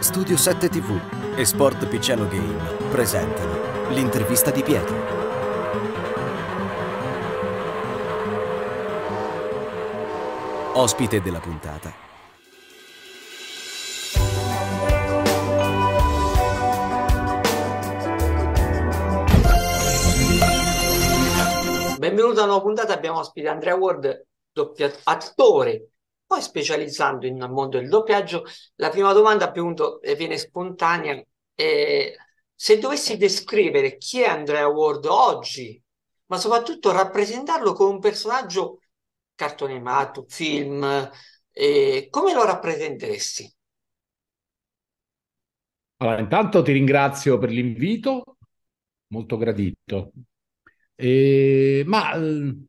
Studio 7 TV e Sport Picciano Game presentano l'intervista di Pietro. Ospite della puntata. Benvenuto a una nuova puntata, abbiamo ospite Andrea Ward, doppio attore poi specializzando in mondo del doppiaggio, la prima domanda appunto eh, viene spontanea. Eh, se dovessi descrivere chi è Andrea Ward oggi, ma soprattutto rappresentarlo come un personaggio cartone animato, film, eh, come lo rappresenteresti? Allora, intanto ti ringrazio per l'invito, molto gradito. E, ma ehm,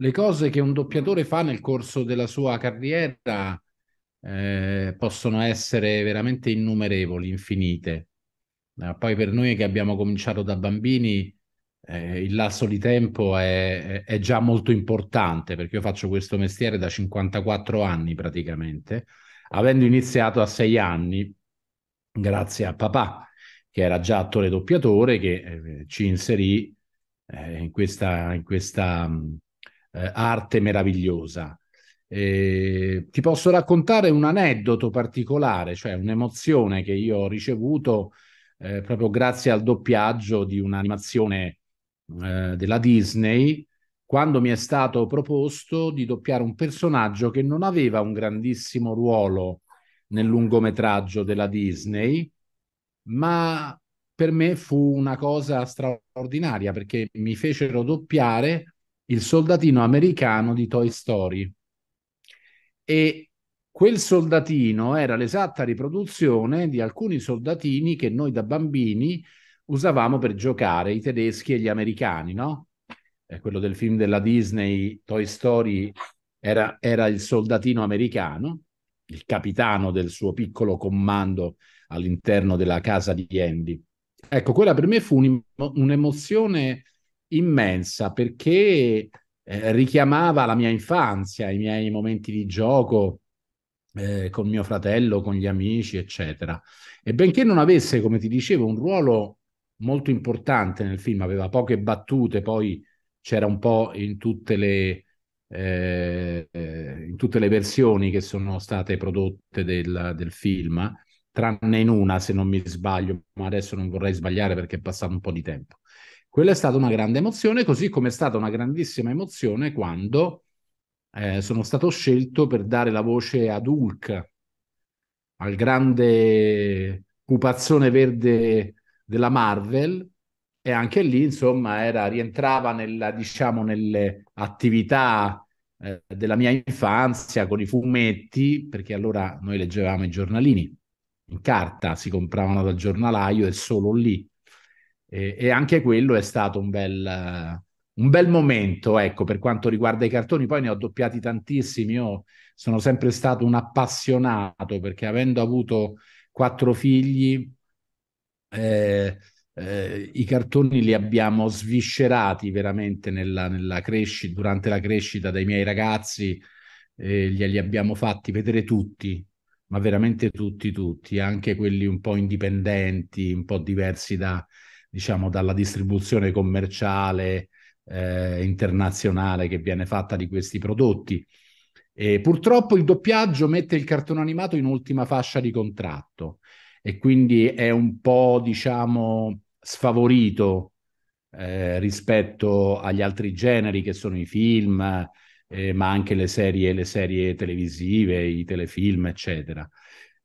le cose che un doppiatore fa nel corso della sua carriera eh, possono essere veramente innumerevoli, infinite. Eh, poi per noi che abbiamo cominciato da bambini, eh, il lasso di tempo è, è, già molto importante perché io faccio questo mestiere da 54 anni praticamente, avendo iniziato a 6 anni, grazie a papà che era già attore doppiatore, che eh, ci inserì eh, in questa... In questa eh, arte meravigliosa. E ti posso raccontare un aneddoto particolare, cioè un'emozione che io ho ricevuto eh, proprio grazie al doppiaggio di un'animazione eh, della Disney, quando mi è stato proposto di doppiare un personaggio che non aveva un grandissimo ruolo nel lungometraggio della Disney, ma per me fu una cosa straordinaria perché mi fecero doppiare il soldatino americano di Toy Story. E quel soldatino era l'esatta riproduzione di alcuni soldatini che noi da bambini usavamo per giocare, i tedeschi e gli americani, no? È eh, quello del film della Disney, Toy Story, era, era il soldatino americano, il capitano del suo piccolo comando all'interno della casa di Andy. Ecco, quella per me fu un'emozione immensa perché eh, richiamava la mia infanzia, i miei momenti di gioco eh, con mio fratello, con gli amici, eccetera. E benché non avesse, come ti dicevo, un ruolo molto importante nel film, aveva poche battute, poi c'era un po' in tutte le, eh, eh in tutte le versioni che sono state prodotte del, del film, tranne in una se non mi sbaglio, ma adesso non vorrei sbagliare perché è passato un po' di tempo. Quella è stata una grande emozione, così come è stata una grandissima emozione quando eh, sono stato scelto per dare la voce ad Hulk, al grande pupazzone verde della Marvel, e anche lì, insomma, era, rientrava nella, diciamo, nelle attività eh, della mia infanzia con i fumetti, perché allora noi leggevamo i giornalini in carta, si compravano dal giornalaio e solo lì e, e anche quello è stato un bel, un bel, momento, ecco, per quanto riguarda i cartoni. Poi ne ho doppiati tantissimi, io sono sempre stato un appassionato perché avendo avuto quattro figli, eh, eh, i cartoni li abbiamo sviscerati veramente nella, nella crescita, durante la crescita dei miei ragazzi, eh, li abbiamo fatti vedere tutti, ma veramente tutti, tutti, anche quelli un po' indipendenti, un po' diversi da, diciamo, dalla distribuzione commerciale eh, internazionale che viene fatta di questi prodotti. E purtroppo il doppiaggio mette il cartone animato in ultima fascia di contratto e quindi è un po', diciamo, sfavorito eh, rispetto agli altri generi che sono i film, eh, ma anche le serie, le serie televisive, i telefilm, eccetera.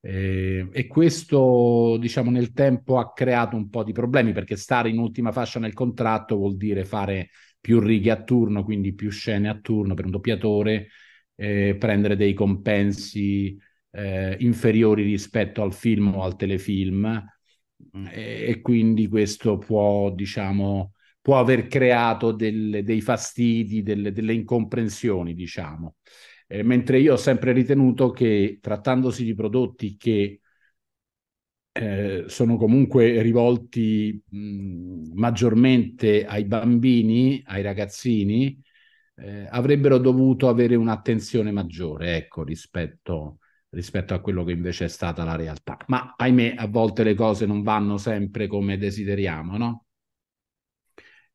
Eh, e questo, diciamo, nel tempo ha creato un po' di problemi perché stare in ultima fascia nel contratto vuol dire fare più righe a turno, quindi più scene a turno per un doppiatore, eh, prendere dei compensi eh, inferiori rispetto al film o al telefilm mm. e, e quindi questo può, diciamo, può aver creato del, dei fastidi, delle, delle incomprensioni, diciamo eh, mentre io ho sempre ritenuto che trattandosi di prodotti che eh, sono comunque rivolti mh, maggiormente ai bambini, ai ragazzini, eh, avrebbero dovuto avere un'attenzione maggiore ecco, rispetto, rispetto a quello che invece è stata la realtà. Ma ahimè, a volte le cose non vanno sempre come desideriamo, no?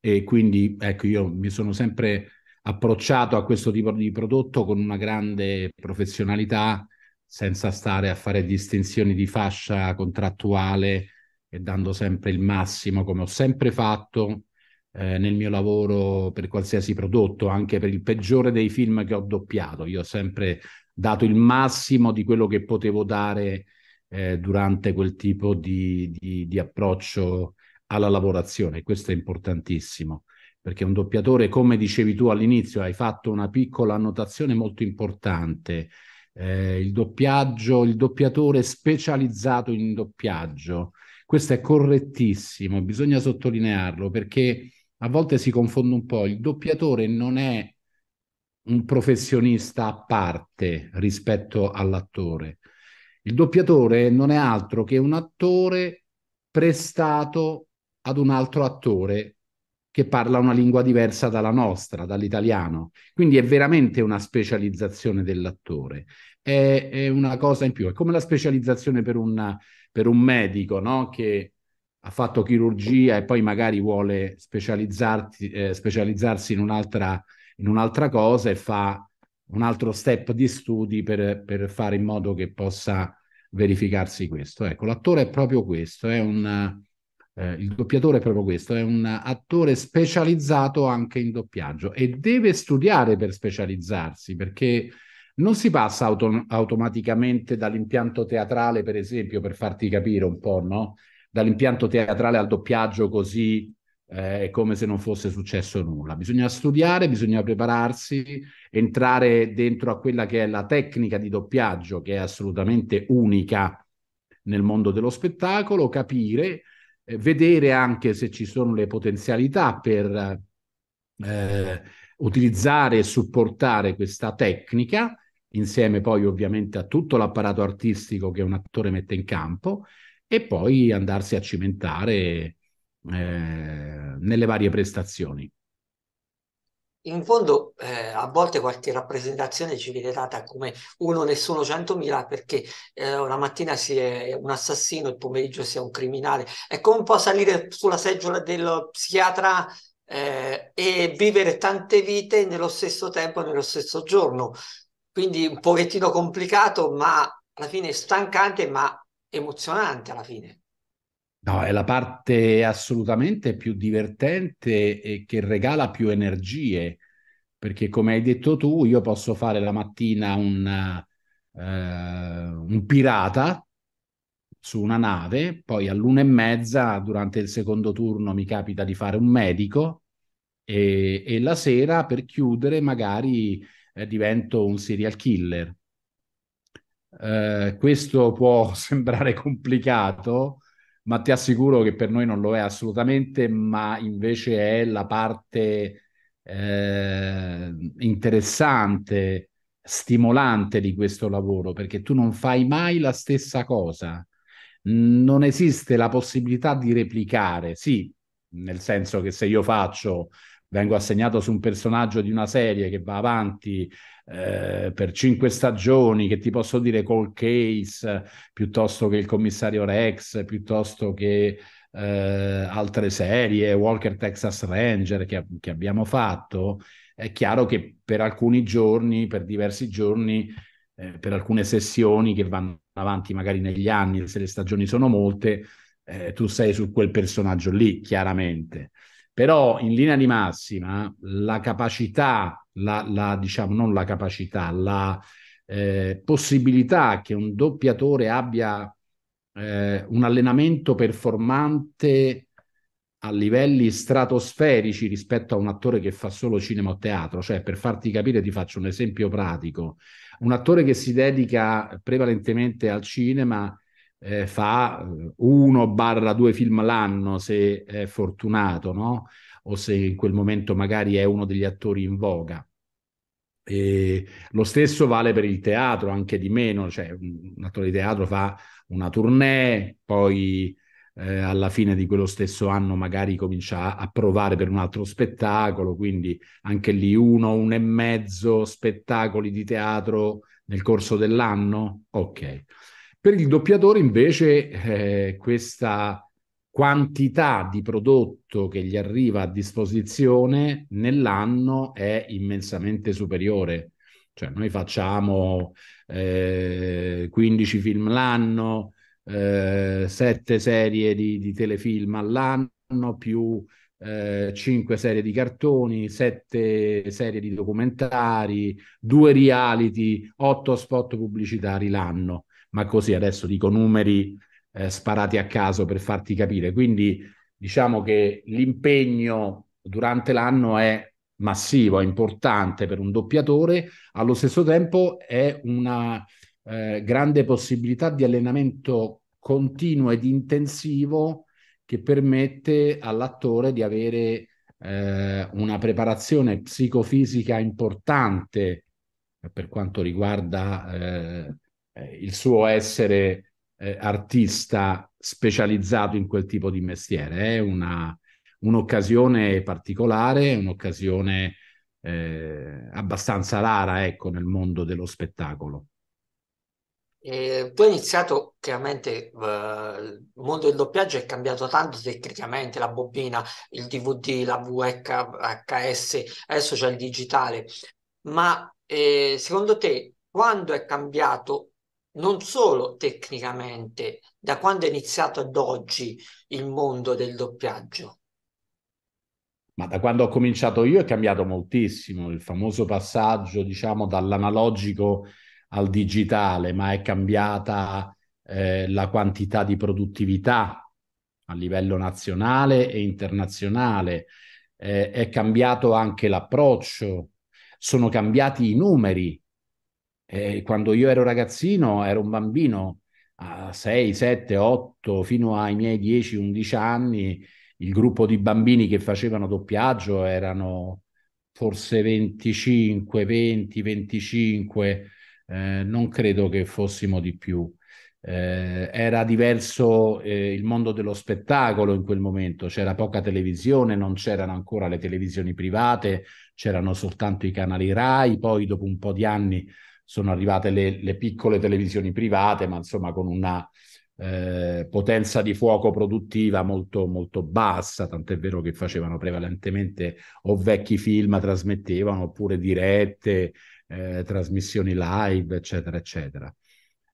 E quindi ecco, io mi sono sempre approcciato a questo tipo di prodotto con una grande professionalità, senza stare a fare distinzioni di fascia contrattuale e dando sempre il massimo, come ho sempre fatto eh, nel mio lavoro per qualsiasi prodotto, anche per il peggiore dei film che ho doppiato. Io ho sempre dato il massimo di quello che potevo dare eh, durante quel tipo di, di, di approccio alla lavorazione. Questo è importantissimo perché un doppiatore, come dicevi tu all'inizio, hai fatto una piccola annotazione molto importante. Eh, il doppiaggio, il doppiatore specializzato in doppiaggio. Questo è correttissimo, bisogna sottolinearlo perché a volte si confonde un po'. Il doppiatore non è un professionista a parte rispetto all'attore. Il doppiatore non è altro che un attore prestato ad un altro attore che parla una lingua diversa dalla nostra, dall'italiano. Quindi è veramente una specializzazione dell'attore. È, è una cosa in più, è come la specializzazione per, una, per un medico no? che ha fatto chirurgia e poi magari vuole eh, specializzarsi in un'altra, in un'altra, cosa e fa un altro step di studi per, per fare in modo che possa verificarsi questo. Ecco, l'attore è proprio questo, è un eh, il doppiatore è proprio questo, è un attore specializzato anche in doppiaggio e deve studiare per specializzarsi perché non si passa auto- automaticamente dall'impianto teatrale, per esempio, per farti capire un po', no? Dall'impianto teatrale al doppiaggio così eh, come se non fosse successo nulla. Bisogna studiare, bisogna prepararsi, entrare dentro a quella che è la tecnica di doppiaggio, che è assolutamente unica nel mondo dello spettacolo, capire eh, vedere anche se ci sono le potenzialità per eh, utilizzare e supportare questa tecnica, insieme poi ovviamente a tutto l'apparato artistico che un attore mette in campo, e poi andarsi a cimentare eh, nelle varie prestazioni in fondo eh, a volte qualche rappresentazione ci viene data come uno nessuno centomila perché eh, una mattina si è un assassino, il pomeriggio si è un criminale. È come un po' salire sulla seggiola dello psichiatra eh, e vivere tante vite nello stesso tempo, nello stesso giorno. Quindi un pochettino complicato, ma alla fine stancante, ma emozionante alla fine. No, è la parte assolutamente più divertente e che regala più energie, perché come hai detto tu, io posso fare la mattina un, uh, un pirata su una nave, poi all'una e mezza durante il secondo turno mi capita di fare un medico e, e la sera per chiudere magari eh, divento un serial killer. Uh, questo può sembrare complicato, ma ti assicuro che per noi non lo è assolutamente, ma invece è la parte eh, interessante, stimolante di questo lavoro, perché tu non fai mai la stessa cosa. Non esiste la possibilità di replicare, sì, nel senso che se io faccio vengo assegnato su un personaggio di una serie che va avanti eh, per cinque stagioni, che ti posso dire Call Case, piuttosto che il commissario Rex, piuttosto che eh, altre serie, Walker Texas Ranger che, che abbiamo fatto, è chiaro che per alcuni giorni, per diversi giorni, eh, per alcune sessioni che vanno avanti magari negli anni, se le stagioni sono molte, eh, tu sei su quel personaggio lì, chiaramente. Però in linea di massima la capacità, la, la diciamo non la capacità, la eh, possibilità che un doppiatore abbia eh, un allenamento performante a livelli stratosferici rispetto a un attore che fa solo cinema o teatro. Cioè, per farti capire, ti faccio un esempio pratico. Un attore che si dedica prevalentemente al cinema eh, fa eh, uno barra due film l'anno se è fortunato, no? O se in quel momento magari è uno degli attori in voga. E lo stesso vale per il teatro, anche di meno, cioè un attore di teatro fa una tournée, poi eh, alla fine di quello stesso anno magari comincia a, provare per un altro spettacolo, quindi anche lì uno, uno e mezzo spettacoli di teatro nel corso dell'anno, ok. Per il doppiatore invece eh, questa quantità di prodotto che gli arriva a disposizione nell'anno è immensamente superiore. Cioè noi facciamo eh, 15 film l'anno, eh, 7 serie di, di, telefilm all'anno, più eh, 5 serie di cartoni, 7 serie di documentari, 2 reality, 8 spot pubblicitari l'anno ma così adesso dico numeri eh, sparati a caso per farti capire. Quindi diciamo che l'impegno durante l'anno è massivo, è importante per un doppiatore, allo stesso tempo è una eh, grande possibilità di allenamento continuo ed intensivo che permette all'attore di avere eh, una preparazione psicofisica importante per quanto riguarda eh, eh, il suo essere eh, artista specializzato in quel tipo di mestiere. È una, un'occasione particolare, un'occasione eh, abbastanza rara ecco, nel mondo dello spettacolo. Eh, tu hai iniziato chiaramente eh, il mondo del doppiaggio è cambiato tanto tecnicamente, la bobina, il DVD, la VHS, adesso c'è il digitale, ma eh, secondo te quando è cambiato non solo tecnicamente, da quando è iniziato ad oggi il mondo del doppiaggio? Ma da quando ho cominciato io è cambiato moltissimo il famoso passaggio, diciamo, dall'analogico al digitale, ma è cambiata eh, la quantità di produttività a livello nazionale e internazionale, eh, è cambiato anche l'approccio, sono cambiati i numeri eh, quando io ero ragazzino, ero un bambino a 6, 7, 8, fino ai miei 10, 11 anni, il gruppo di bambini che facevano doppiaggio erano forse 25, 20, 25, eh, non credo che fossimo di più. Eh, era diverso eh, il mondo dello spettacolo in quel momento, c'era poca televisione, non c'erano ancora le televisioni private, c'erano soltanto i canali RAI, poi dopo un po' di anni sono arrivate le, le piccole televisioni private, ma insomma con una eh, potenza di fuoco produttiva molto, molto bassa, tant'è vero che facevano prevalentemente o vecchi film, trasmettevano, oppure dirette, eh, trasmissioni live, eccetera, eccetera.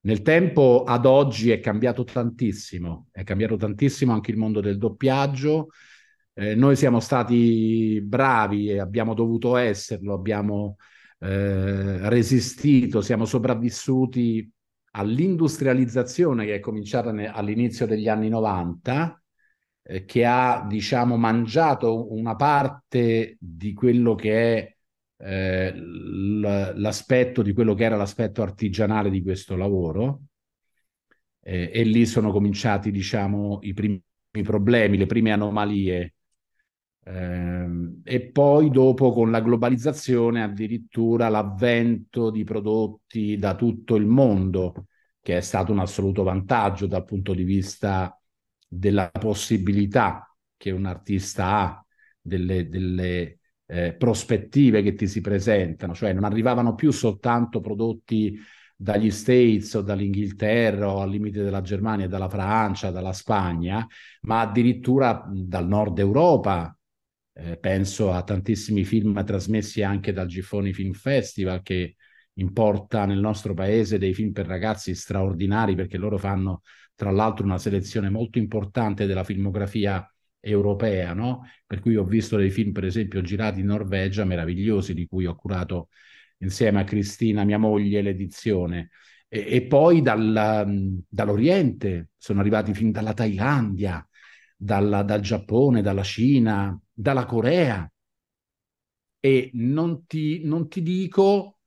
Nel tempo ad oggi è cambiato tantissimo, è cambiato tantissimo anche il mondo del doppiaggio. Eh, noi siamo stati bravi e abbiamo dovuto esserlo, abbiamo eh, resistito, siamo sopravvissuti all'industrializzazione che è cominciata ne- all'inizio degli anni 90, eh, che ha diciamo, mangiato una parte di quello che è eh, l- l'aspetto di quello che era l'aspetto artigianale di questo lavoro eh, e lì sono cominciati diciamo, i primi problemi, le prime anomalie Ehm, e poi dopo con la globalizzazione addirittura l'avvento di prodotti da tutto il mondo, che è stato un assoluto vantaggio dal punto di vista della possibilità che un artista ha, delle, delle eh, prospettive che ti si presentano, cioè non arrivavano più soltanto prodotti dagli States o dall'Inghilterra o al limite della Germania, dalla Francia, dalla Spagna, ma addirittura dal nord Europa, eh, penso a tantissimi film trasmessi anche dal Giffoni Film Festival che importa nel nostro paese dei film per ragazzi straordinari perché loro fanno tra l'altro una selezione molto importante della filmografia europea, no? per cui ho visto dei film per esempio girati in Norvegia meravigliosi di cui ho curato insieme a Cristina, mia moglie, l'edizione. E, e poi dal, mm, dall'Oriente sono arrivati film dalla Thailandia, dalla, dal Giappone, dalla Cina, dalla Corea. E non ti, non ti dico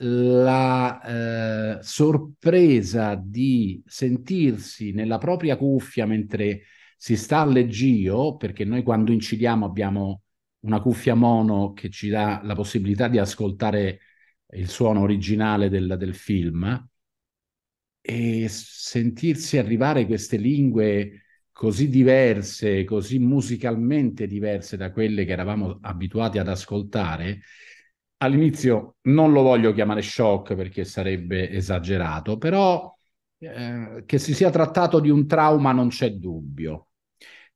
la eh, sorpresa di sentirsi nella propria cuffia mentre si sta al leggio, perché noi quando incidiamo abbiamo una cuffia mono che ci dà la possibilità di ascoltare il suono originale del, del film, e sentirsi arrivare queste lingue così diverse, così musicalmente diverse da quelle che eravamo abituati ad ascoltare, all'inizio non lo voglio chiamare shock perché sarebbe esagerato, però eh, che si sia trattato di un trauma non c'è dubbio,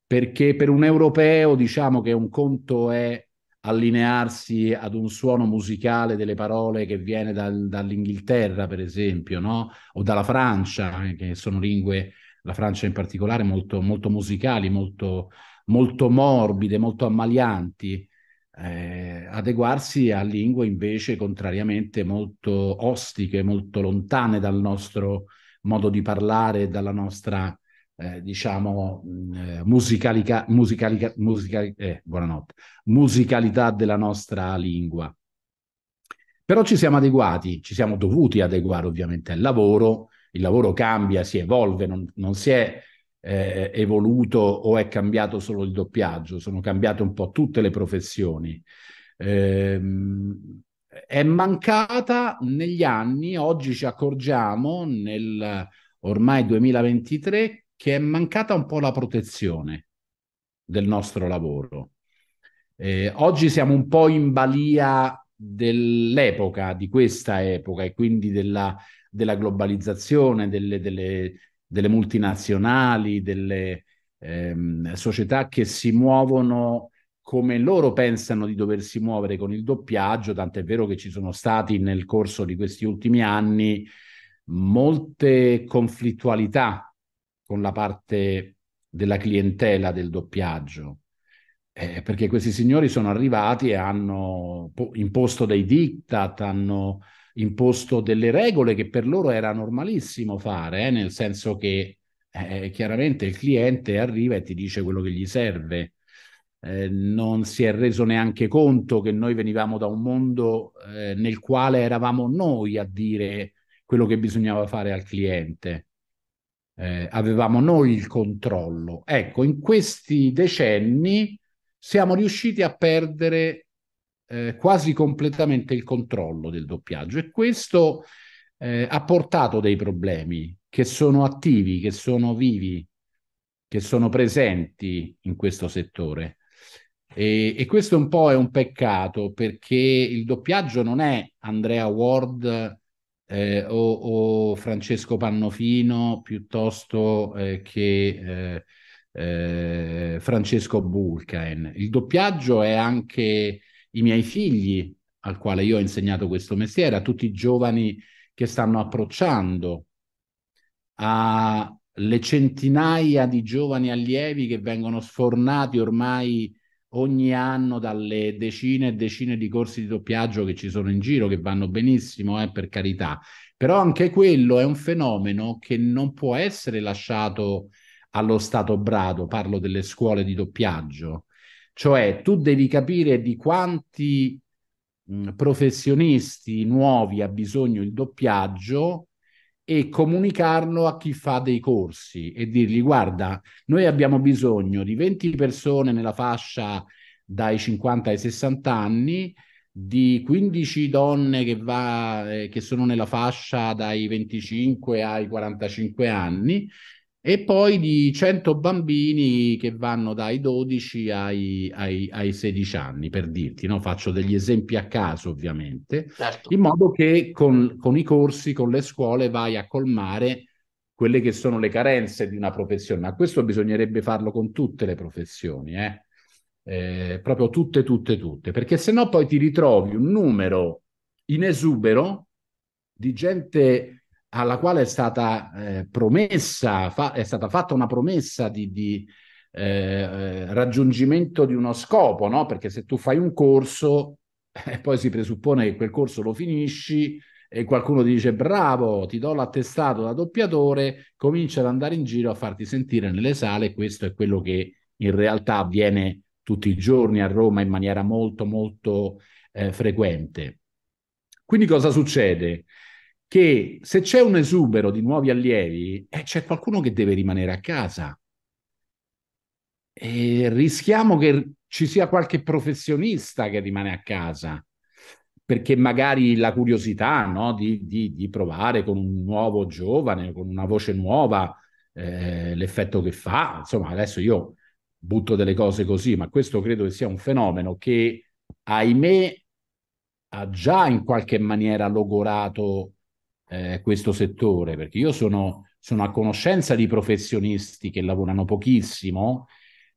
perché per un europeo diciamo che un conto è allinearsi ad un suono musicale delle parole che viene dal, dall'Inghilterra, per esempio, no? o dalla Francia, eh, che sono lingue la Francia in particolare, molto, molto musicali, molto, molto, morbide, molto ammalianti, eh, adeguarsi a lingue invece contrariamente molto ostiche, molto lontane dal nostro modo di parlare, dalla nostra, eh, diciamo, mm, eh, musicalica, musicalica, musicali, eh, musicalità della nostra lingua. Però ci siamo adeguati, ci siamo dovuti adeguare ovviamente al lavoro, il lavoro cambia, si evolve, non, non si è eh, evoluto o è cambiato solo il doppiaggio, sono cambiate un po' tutte le professioni. Eh, è mancata negli anni, oggi ci accorgiamo nel ormai 2023 che è mancata un po' la protezione del nostro lavoro. Eh, oggi siamo un po' in balia dell'epoca, di questa epoca e quindi della della globalizzazione, delle, delle, delle multinazionali, delle ehm, società che si muovono come loro pensano di doversi muovere con il doppiaggio, tant'è vero che ci sono stati nel corso di questi ultimi anni molte conflittualità con la parte della clientela del doppiaggio, eh, perché questi signori sono arrivati e hanno imposto dei diktat, hanno imposto delle regole che per loro era normalissimo fare, eh, nel senso che eh, chiaramente il cliente arriva e ti dice quello che gli serve. Eh, non si è reso neanche conto che noi venivamo da un mondo eh, nel quale eravamo noi a dire quello che bisognava fare al cliente. Eh, avevamo noi il controllo. Ecco, in questi decenni siamo riusciti a perdere eh, quasi completamente il controllo del doppiaggio e questo eh, ha portato dei problemi che sono attivi, che sono vivi, che sono presenti in questo settore. E, e, questo un po' è un peccato perché il doppiaggio non è Andrea Ward eh, o, o, Francesco Pannofino piuttosto eh, che eh, eh Francesco Bulcaen. Il doppiaggio è anche i miei figli, al quale io ho insegnato questo mestiere, a tutti i giovani che stanno approcciando, alle centinaia di giovani allievi che vengono sfornati ormai ogni anno dalle decine e decine di corsi di doppiaggio che ci sono in giro, che vanno benissimo, eh, per carità. Però anche quello è un fenomeno che non può essere lasciato allo stato brado, parlo delle scuole di doppiaggio. Cioè tu devi capire di quanti mh, professionisti nuovi ha bisogno il doppiaggio e comunicarlo a chi fa dei corsi e dirgli guarda, noi abbiamo bisogno di 20 persone nella fascia dai 50 ai 60 anni, di 15 donne che, va, eh, che sono nella fascia dai 25 ai 45 anni e poi di 100 bambini che vanno dai 12 ai, ai, ai 16 anni, per dirti, no? faccio degli esempi a caso ovviamente, certo. in modo che con, con, i corsi, con le scuole vai a colmare quelle che sono le carenze di una professione, ma questo bisognerebbe farlo con tutte le professioni, eh? Eh, proprio tutte, tutte, tutte, perché se no poi ti ritrovi un numero in esubero di gente alla quale è stata eh, promessa, fa- è stata fatta una promessa di, di eh, eh raggiungimento di uno scopo, no? Perché se tu fai un corso e eh, poi si presuppone che quel corso lo finisci e qualcuno ti dice bravo, ti do l'attestato da doppiatore, comincia ad andare in giro a farti sentire nelle sale, questo è quello che in realtà avviene tutti i giorni a Roma in maniera molto molto eh, frequente. Quindi cosa succede? che se c'è un esubero di nuovi allievi, eh, c'è qualcuno che deve rimanere a casa. E rischiamo che ci sia qualche professionista che rimane a casa perché magari la curiosità no, di, di, di, provare con un nuovo giovane, con una voce nuova, eh, l'effetto che fa. Insomma, adesso io butto delle cose così, ma questo credo che sia un fenomeno che, ahimè, ha già in qualche maniera logorato eh, questo settore, perché io sono, sono, a conoscenza di professionisti che lavorano pochissimo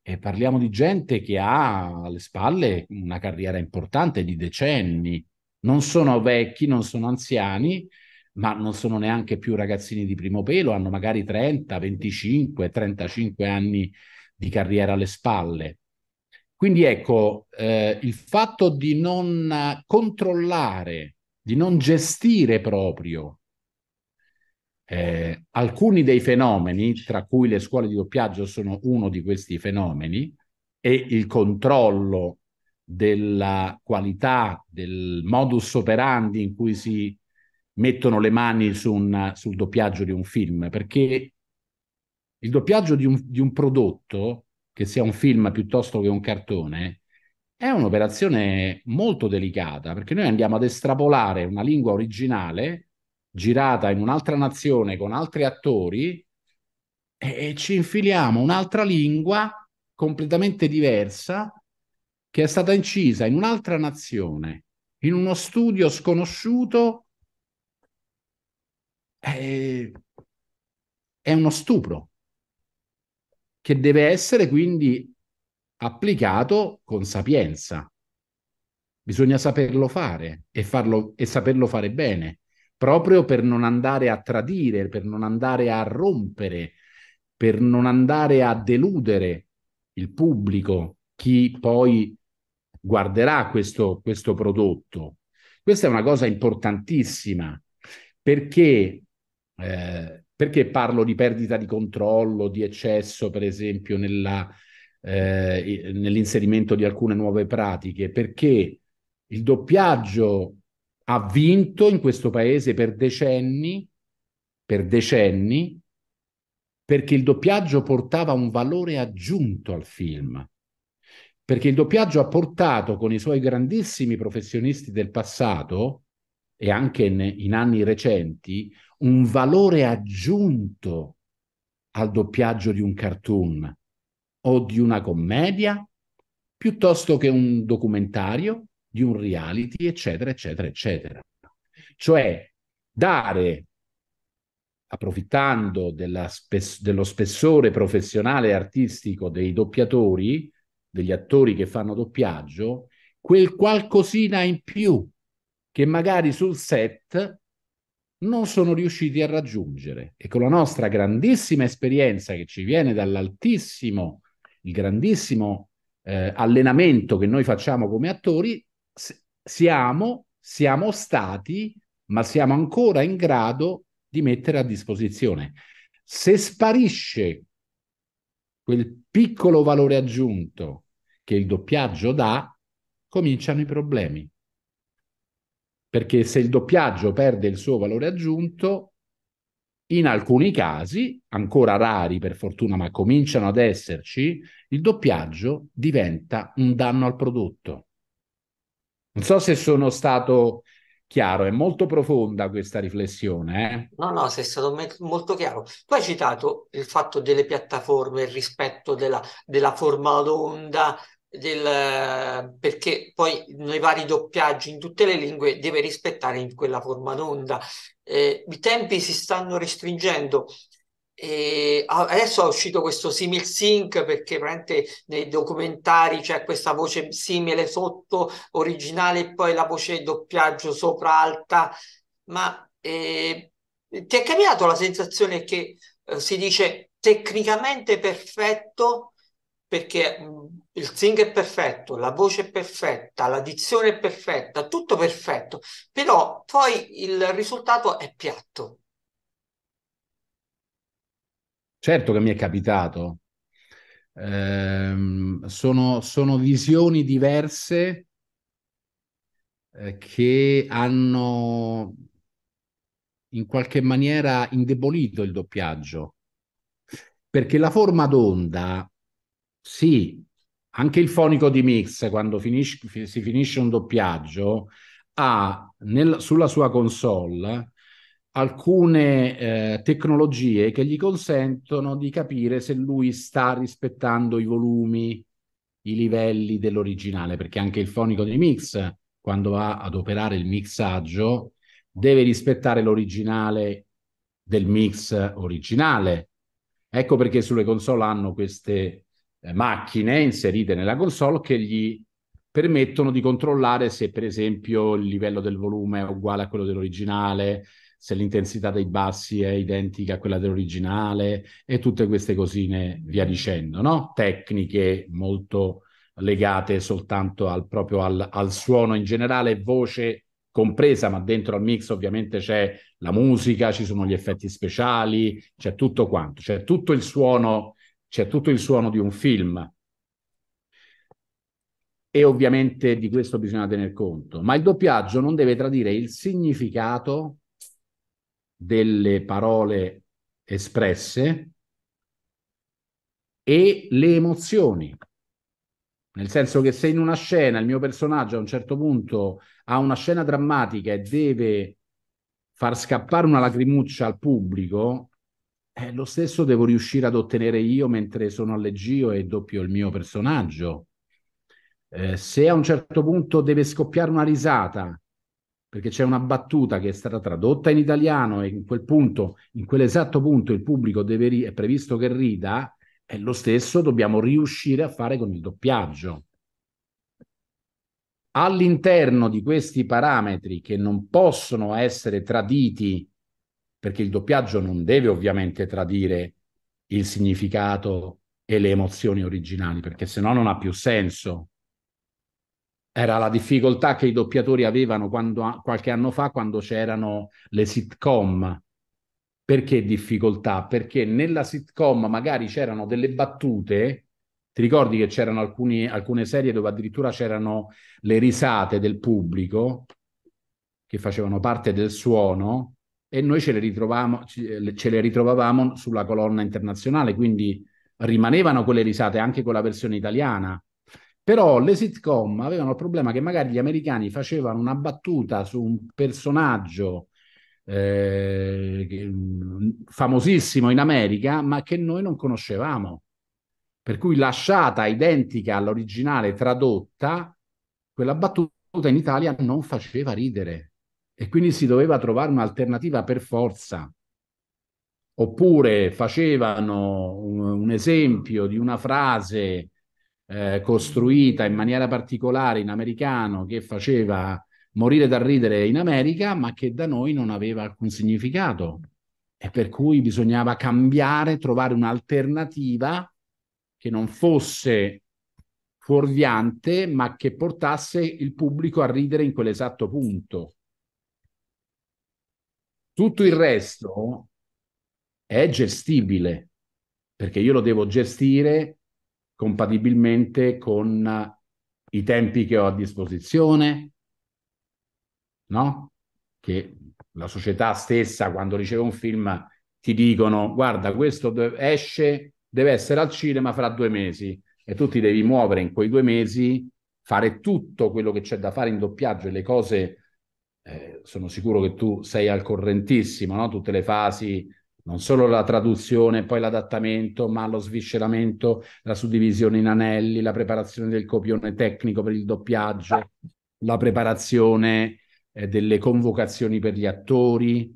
e parliamo di gente che ha alle spalle una carriera importante di decenni. Non sono vecchi, non sono anziani, ma non sono neanche più ragazzini di primo pelo, hanno magari 30, 25, 35 anni di carriera alle spalle. Quindi ecco, eh, il fatto di non controllare, di non gestire proprio eh, alcuni dei fenomeni, tra cui le scuole di doppiaggio sono uno di questi fenomeni, e il controllo della qualità, del modus operandi in cui si mettono le mani su un, sul doppiaggio di un film, perché il doppiaggio di un, di un, prodotto, che sia un film piuttosto che un cartone, è un'operazione molto delicata, perché noi andiamo ad estrapolare una lingua originale girata in un'altra nazione con altri attori e, ci infiliamo un'altra lingua completamente diversa che è stata incisa in un'altra nazione, in uno studio sconosciuto. è uno stupro che deve essere quindi applicato con sapienza. Bisogna saperlo fare e, farlo, e saperlo fare bene proprio per non andare a tradire, per non andare a rompere, per non andare a deludere il pubblico, chi poi guarderà questo, questo prodotto. Questa è una cosa importantissima perché, eh, perché parlo di perdita di controllo, di eccesso, per esempio, nella, eh, nell'inserimento di alcune nuove pratiche, perché il doppiaggio ha vinto in questo paese per decenni, per decenni, perché il doppiaggio portava un valore aggiunto al film. Perché il doppiaggio ha portato con i suoi grandissimi professionisti del passato e anche in, in anni recenti un valore aggiunto al doppiaggio di un cartoon o di una commedia piuttosto che un documentario di un reality, eccetera, eccetera, eccetera. Cioè dare, approfittando spess dello spessore professionale e artistico dei doppiatori, degli attori che fanno doppiaggio, quel qualcosina in più che magari sul set non sono riusciti a raggiungere. E con la nostra grandissima esperienza che ci viene dall'altissimo, il grandissimo eh, allenamento che noi facciamo come attori, siamo, siamo stati, ma siamo ancora in grado di mettere a disposizione. Se sparisce quel piccolo valore aggiunto che il doppiaggio dà, cominciano i problemi. Perché se il doppiaggio perde il suo valore aggiunto, in alcuni casi, ancora rari per fortuna, ma cominciano ad esserci, il doppiaggio diventa un danno al prodotto. Non so se sono stato chiaro, è molto profonda questa riflessione. Eh? No, no, sei stato me- molto chiaro. Tu hai citato il fatto delle piattaforme, il rispetto della, della forma d'onda, del, perché poi nei vari doppiaggi in tutte le lingue deve rispettare in quella forma d'onda. Eh, I tempi si stanno restringendo e adesso è uscito questo simil sync perché veramente nei documentari c'è questa voce simile sotto originale e poi la voce doppiaggio sopra alta ma eh, ti è cambiato la sensazione che eh, si dice tecnicamente perfetto perché mh, mm, il sync è perfetto, la voce è perfetta, la dizione è perfetta, tutto perfetto, però poi il risultato è piatto Certo che mi è capitato. Eh, sono, sono, visioni diverse eh, che hanno in qualche maniera indebolito il doppiaggio. Perché la forma d'onda, sì, anche il fonico di mix, quando finisce, si finisce un doppiaggio, ha nel, sulla sua console alcune eh, tecnologie che gli consentono di capire se lui sta rispettando i volumi, i livelli dell'originale, perché anche il fonico dei mix, quando va ad operare il mixaggio, deve rispettare l'originale del mix originale. Ecco perché sulle console hanno queste eh, macchine inserite nella console che gli permettono di controllare se per esempio il livello del volume è uguale a quello dell'originale, se l'intensità dei bassi è identica a quella dell'originale e tutte queste cosine via dicendo, no? Tecniche molto legate soltanto al, proprio al, al suono in generale, voce compresa, ma dentro al mix ovviamente c'è la musica, ci sono gli effetti speciali, c'è tutto quanto, c'è tutto il suono, c'è tutto il suono di un film. E ovviamente di questo bisogna tener conto, ma il doppiaggio non deve tradire il significato delle parole espresse e le emozioni. Nel senso che se in una scena il mio personaggio a un certo punto ha una scena drammatica e deve far scappare una lacrimuccia al pubblico, eh, lo stesso devo riuscire ad ottenere io mentre sono a e doppio il mio personaggio. Eh, se a un certo punto deve scoppiare una risata perché c'è una battuta che è stata tradotta in italiano e in quel punto, in quell'esatto punto il pubblico deve ri- è previsto che rida, è lo stesso dobbiamo riuscire a fare con il doppiaggio. All'interno di questi parametri che non possono essere traditi, perché il doppiaggio non deve ovviamente tradire il significato e le emozioni originali, perché se no non ha più senso era la difficoltà che i doppiatori avevano quando, qualche anno fa quando c'erano le sitcom. Perché difficoltà? Perché nella sitcom magari c'erano delle battute, ti ricordi che c'erano alcuni, alcune serie dove addirittura c'erano le risate del pubblico che facevano parte del suono e noi ce le, ce le ritrovavamo sulla colonna internazionale, quindi rimanevano quelle risate anche con la versione italiana però le sitcom avevano il problema che magari gli americani facevano una battuta su un personaggio eh, mm, famosissimo in America, ma che noi non conoscevamo. Per cui lasciata identica all'originale tradotta, quella battuta in Italia non faceva ridere e quindi si doveva trovare un'alternativa per forza. Oppure facevano un, un esempio di una frase eh, costruita in maniera particolare in americano che faceva morire da ridere in America, ma che da noi non aveva alcun significato e per cui bisognava cambiare, trovare un'alternativa che non fosse fuorviante, ma che portasse il pubblico a ridere in quell'esatto punto. Tutto il resto è gestibile, perché io lo devo gestire compatibilmente con eh, i tempi che ho a disposizione, no? Che la società stessa, quando riceve un film, ti dicono, guarda, questo esce, deve essere al cinema fra due mesi, e tu ti devi muovere in quei due mesi, fare tutto quello che c'è da fare in doppiaggio e le cose... Eh, sono sicuro che tu sei al correntissimo, no? tutte le fasi non solo la traduzione, poi l'adattamento, ma lo svisceramento, la suddivisione in anelli, la preparazione del copione tecnico per il doppiaggio, la preparazione eh, delle convocazioni per gli attori,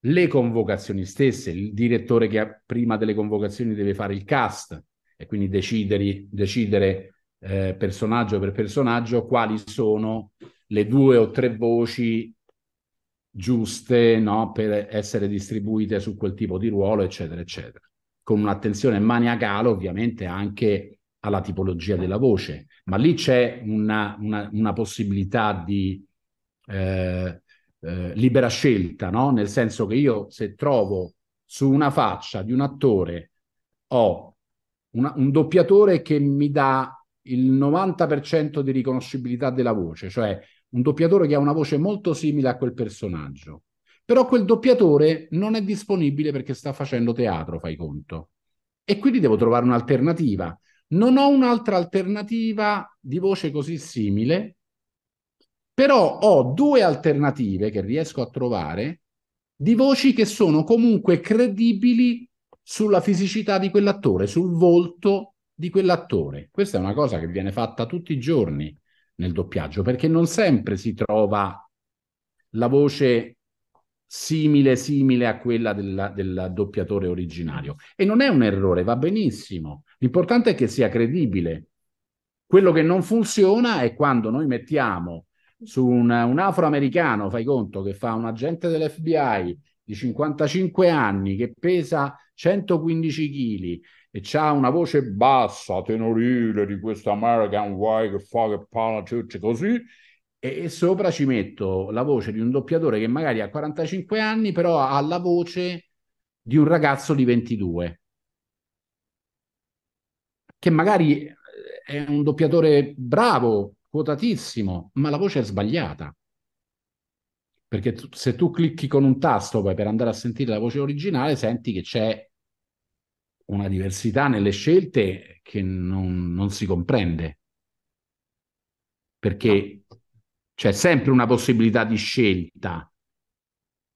le convocazioni stesse, il direttore che prima delle convocazioni deve fare il cast e quindi decidere, decidere eh, personaggio per personaggio quali sono le due o tre voci giuste no, per essere distribuite su quel tipo di ruolo, eccetera, eccetera. Con un'attenzione maniacale ovviamente anche alla tipologia della voce, ma lì c'è una, una, una possibilità di eh, eh, libera scelta, no? nel senso che io se trovo su una faccia di un attore ho una, un doppiatore che mi dà il 90% di riconoscibilità della voce, cioè un doppiatore che ha una voce molto simile a quel personaggio. Però quel doppiatore non è disponibile perché sta facendo teatro, fai conto. E quindi devo trovare un'alternativa. Non ho un'altra alternativa di voce così simile, però ho due alternative che riesco a trovare di voci che sono comunque credibili sulla fisicità di quell'attore, sul volto di quell'attore. Questa è una cosa che viene fatta tutti i giorni nel doppiaggio, perché non sempre si trova la voce simile, simile a quella della, del doppiatore originario. E non è un errore, va benissimo. L'importante è che sia credibile. Quello che non funziona è quando noi mettiamo su un, un afroamericano, fai conto, che fa un agente dell'FBI di 55 anni, che pesa 115 kg, e c'ha una voce bassa, tenorile di questa American Way che fa che parla ciucce così e, e, sopra ci metto la voce di un doppiatore che magari ha 45 anni però ha la voce di un ragazzo di 22 che magari eh, è un doppiatore bravo, quotatissimo, ma la voce è sbagliata. Perché tu, se tu clicchi con un tasto poi per andare a sentire la voce originale, senti che c'è una diversità nelle scelte che non, non si comprende, perché no. c'è sempre una possibilità di scelta.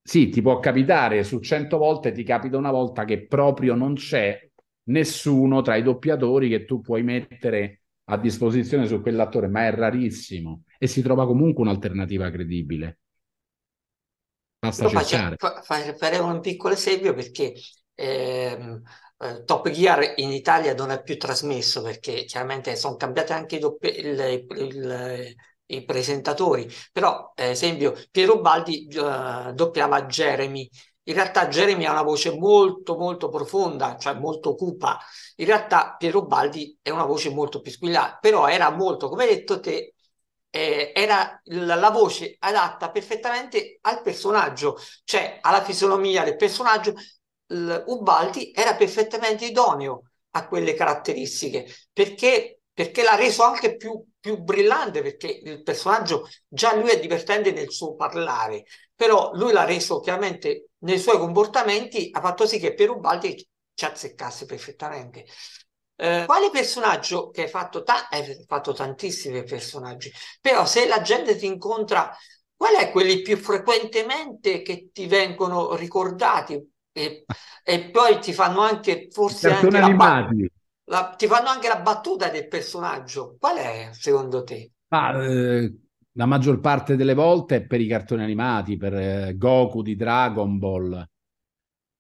Sì, ti può capitare su cento volte, ti capita una volta che proprio non c'è nessuno tra i doppiatori che tu puoi mettere a disposizione su quell'attore, ma è rarissimo e si trova comunque un'alternativa credibile. Basta cercare. Faccio, fa, faremo un piccolo esempio perché ehm, eh, Top Gear in Italia non è più trasmesso perché chiaramente sono cambiati anche doppie, il, il, i presentatori, però per eh, esempio Piero Baldi uh, doppiava Jeremy. In realtà Jeremy ha una voce molto molto profonda, cioè molto cupa. In realtà Piero Baldi è una voce molto più squillata, però era molto, come hai detto te, eh, era la, la voce adatta perfettamente al personaggio, cioè alla fisionomia del personaggio Ubaldi era perfettamente idoneo a quelle caratteristiche perché, perché l'ha reso anche più, più, brillante perché il personaggio già lui è divertente nel suo parlare però lui l'ha reso chiaramente nei suoi comportamenti ha fatto sì che per Ubaldi ci azzeccasse perfettamente eh, quale personaggio che hai fatto, ta- hai fatto tantissimi personaggi però se la gente ti incontra Qual è quelli più frequentemente che ti vengono ricordati? e, e poi ti fanno anche forse anche la, la, ti fanno anche la battuta del personaggio. Qual è secondo te? Ma, eh, la maggior parte delle volte è per i cartoni animati, per eh, Goku di Dragon Ball,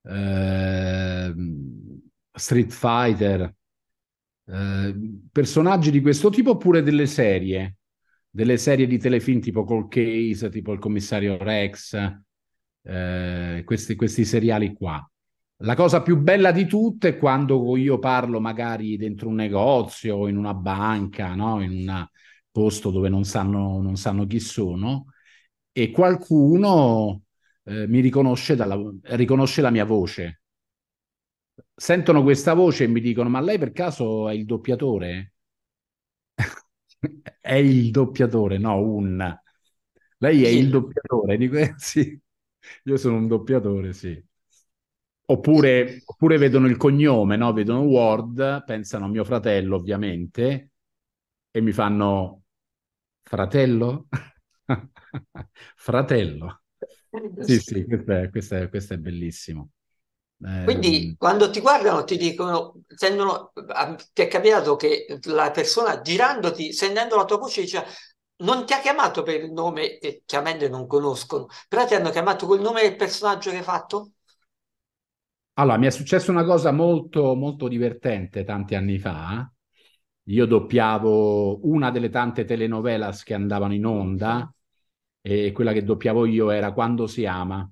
eh, Street Fighter, eh, personaggi di questo tipo oppure delle serie, delle serie di telefilm tipo Call Case, tipo il commissario Rex eh, questi, questi seriali qua. La cosa più bella di tutte è quando io parlo magari dentro un negozio, in una banca, no? in un posto dove non sanno, non sanno chi sono, e qualcuno eh, mi riconosce, dalla, riconosce la mia voce. Sentono questa voce e mi dicono, ma lei per caso è il doppiatore? è il doppiatore, no, un... Lei è il doppiatore di questi. Io sono un doppiatore, sì. Oppure, oppure, vedono il cognome, no? vedono Ward, pensano a mio fratello ovviamente, e mi fanno fratello? fratello. Sì, sì, questo è, questo è, questo è bellissimo. Eh, Quindi ehm. quando ti guardano ti dicono, sendono, ti è capitato che la persona girandoti, sentendo la tua voce, dice non ti ha chiamato per il nome che chiaramente non conoscono, però ti hanno chiamato col nome del personaggio che hai fatto? Allora, mi è successa una cosa molto, molto divertente tanti anni fa. Io doppiavo una delle tante telenovelas che andavano in onda e quella che doppiavo io era Quando si ama.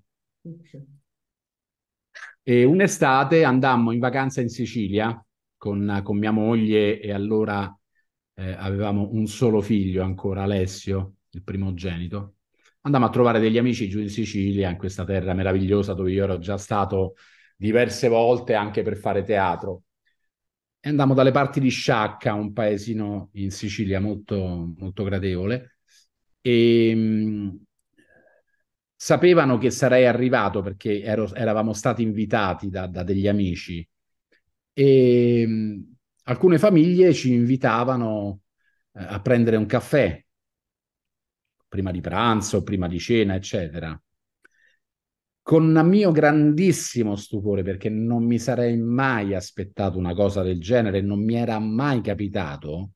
E un'estate andammo in vacanza in Sicilia con, con mia moglie e allora eh, avevamo un solo figlio ancora, Alessio, il primogenito, andammo a trovare degli amici giù in Sicilia, in questa terra meravigliosa dove io ero già stato diverse volte anche per fare teatro. E andammo dalle parti di Sciacca, un paesino in Sicilia molto, molto gradevole, e ehm, mh, sapevano che sarei arrivato perché ero, eravamo stati invitati da, da degli amici. E ehm, mh, alcune famiglie ci invitavano eh, a prendere un caffè prima di pranzo, prima di cena, eccetera. Con mio grandissimo stupore, perché non mi sarei mai aspettato una cosa del genere, non mi era mai capitato,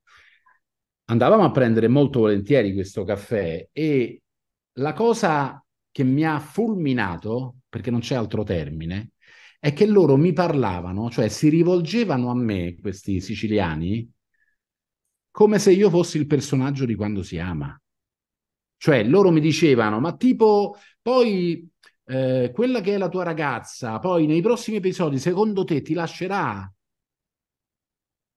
andavamo a prendere molto volentieri questo caffè e la cosa che mi ha fulminato, perché non c'è altro termine, è che loro mi parlavano, cioè si rivolgevano a me, questi siciliani, come se io fossi il personaggio di quando si ama. Cioè loro mi dicevano, ma tipo, poi eh, quella che è la tua ragazza, poi nei prossimi episodi, secondo te ti lascerà?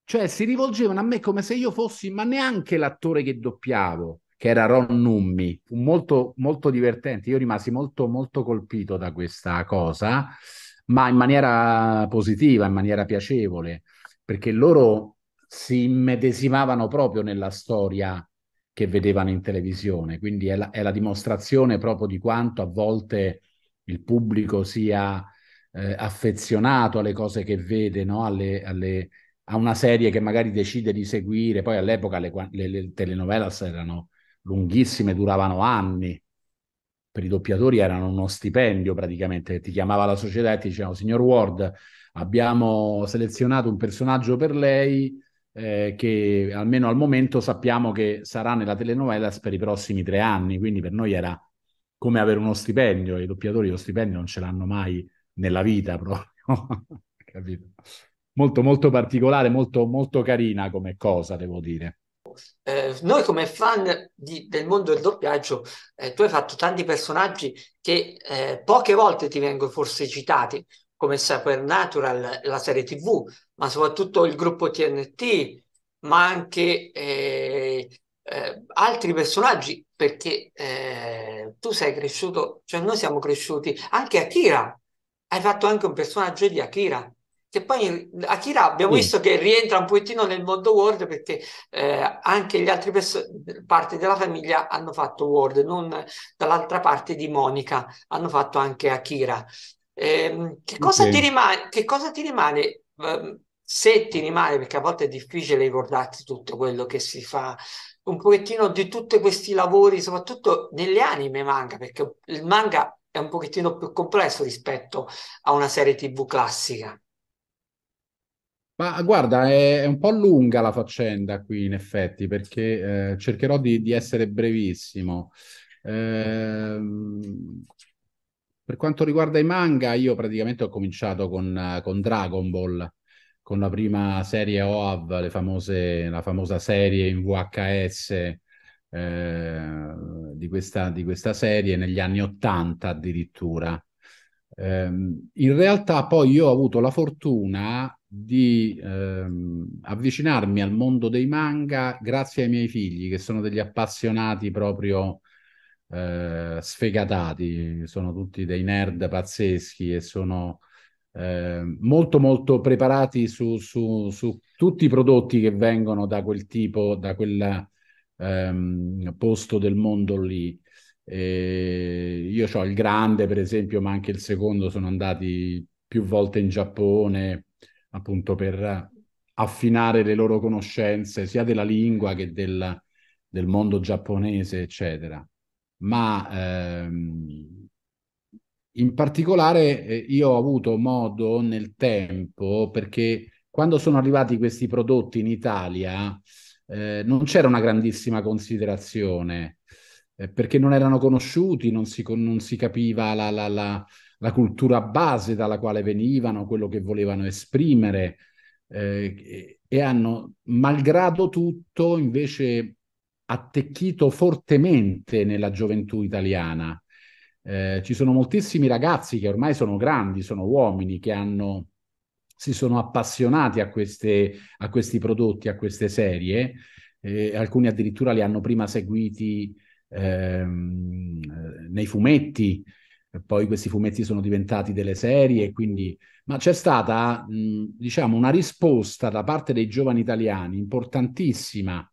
Cioè si rivolgevano a me come se io fossi, ma neanche l'attore che doppiavo, che era Ron Nummi, molto, molto divertente. Io rimasi molto, molto colpito da questa cosa ma in maniera positiva, in maniera piacevole, perché loro si immedesimavano proprio nella storia che vedevano in televisione, quindi è la, è la dimostrazione proprio di quanto a volte il pubblico sia eh, affezionato alle cose che vede, no? alle, alle, a una serie che magari decide di seguire. Poi all'epoca le, le, le telenovelas erano lunghissime, duravano anni, per i doppiatori erano uno stipendio praticamente, ti chiamava la società e ti diceva, signor Ward abbiamo selezionato un personaggio per lei eh, che almeno al momento sappiamo che sarà nella telenovela per i prossimi tre anni, quindi per noi era come avere uno stipendio, i doppiatori lo stipendio non ce l'hanno mai nella vita proprio, capito? Molto molto particolare, molto, molto carina come cosa, devo dire eh, noi come fan di, del mondo del doppiaggio, eh, tu hai fatto tanti personaggi che eh, poche volte ti vengono forse citati, come Supernatural, la serie TV, ma soprattutto il gruppo TNT, ma anche eh, eh, altri personaggi, perché eh, tu sei cresciuto, cioè noi siamo cresciuti, anche Akira, hai fatto anche un personaggio di Akira che poi Akira abbiamo sì. visto che rientra un pochettino nel mondo World perché eh, anche gli altri perso- parti della famiglia hanno fatto World, non dall'altra parte di Monica, hanno fatto anche Akira. Eh, che, cosa okay. rimane, che, cosa ti rimane, ehm, se ti rimane, perché a volte è difficile ricordarti tutto quello che si fa, un pochettino di tutti questi lavori, soprattutto nelle anime manga, perché il manga è un pochettino più complesso rispetto a una serie tv classica. Ma guarda, è, è, un po' lunga la faccenda qui in effetti, perché eh, cercherò di, di, essere brevissimo. Eh, per quanto riguarda i manga, io praticamente ho cominciato con, con Dragon Ball, con la prima serie OAV, famose, la famosa serie in VHS eh, di, questa, di, questa, serie negli anni Ottanta addirittura. Eh, in realtà poi io ho avuto la fortuna di ehm, avvicinarmi al mondo dei manga grazie ai miei figli, che sono degli appassionati proprio eh, sfegatati, sono tutti dei nerd pazzeschi e sono eh, molto molto preparati su, su, su, tutti i prodotti che vengono da quel tipo, da quel ehm, posto del mondo lì. E io ho il grande, per esempio, ma anche il secondo sono andati più volte in Giappone, appunto per affinare le loro conoscenze sia della lingua che del, del mondo giapponese, eccetera. Ma ehm, in particolare eh, io ho avuto modo nel tempo, perché quando sono arrivati questi prodotti in Italia eh, non c'era una grandissima considerazione, eh, perché non erano conosciuti, non si, non si capiva la, la, la la cultura base dalla quale venivano, quello che volevano esprimere eh, e hanno, malgrado tutto, invece attecchito fortemente nella gioventù italiana. Eh, ci sono moltissimi ragazzi che ormai sono grandi, sono uomini, che hanno, si sono appassionati a, queste, a questi prodotti, a queste serie, eh, alcuni addirittura li hanno prima seguiti ehm, nei fumetti, poi questi fumetti sono diventati delle serie, quindi... ma c'è stata, mh, diciamo, una risposta da parte dei giovani italiani importantissima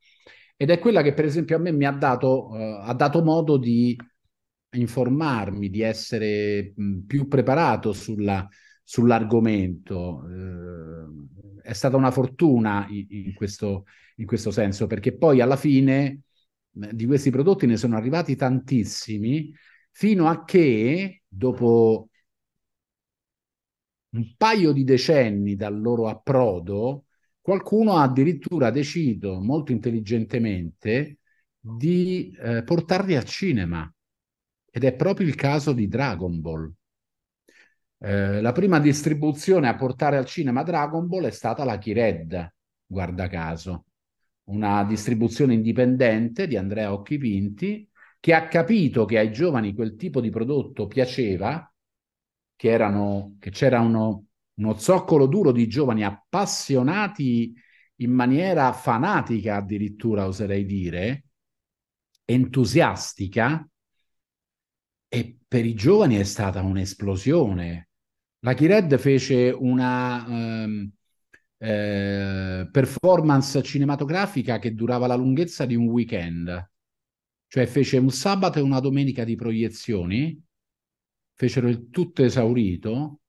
ed è quella che per esempio a me mi ha dato, uh, ha dato modo di informarmi, di essere mh, più preparato sulla, sull'argomento. Uh, è stata una fortuna in, in, questo, in questo senso, perché poi alla fine mh, di questi prodotti ne sono arrivati tantissimi fino a che, dopo un paio di decenni dal loro approdo, qualcuno ha addirittura deciso molto intelligentemente mm. di eh, portarli al cinema. Ed è proprio il caso di Dragon Ball. Eh, la prima distribuzione a portare al cinema Dragon Ball è stata la Kired, guarda caso, una distribuzione indipendente di Andrea Occhipinti che ha capito che ai giovani quel tipo di prodotto piaceva, che, erano, che c'era uno, uno zoccolo duro di giovani appassionati in maniera fanatica, addirittura oserei dire, entusiastica, e per i giovani è stata un'esplosione. La Kired fece una ehm, eh, performance cinematografica che durava la lunghezza di un weekend cioè fece un sabato e una domenica di proiezioni, fecero il tutto esaurito,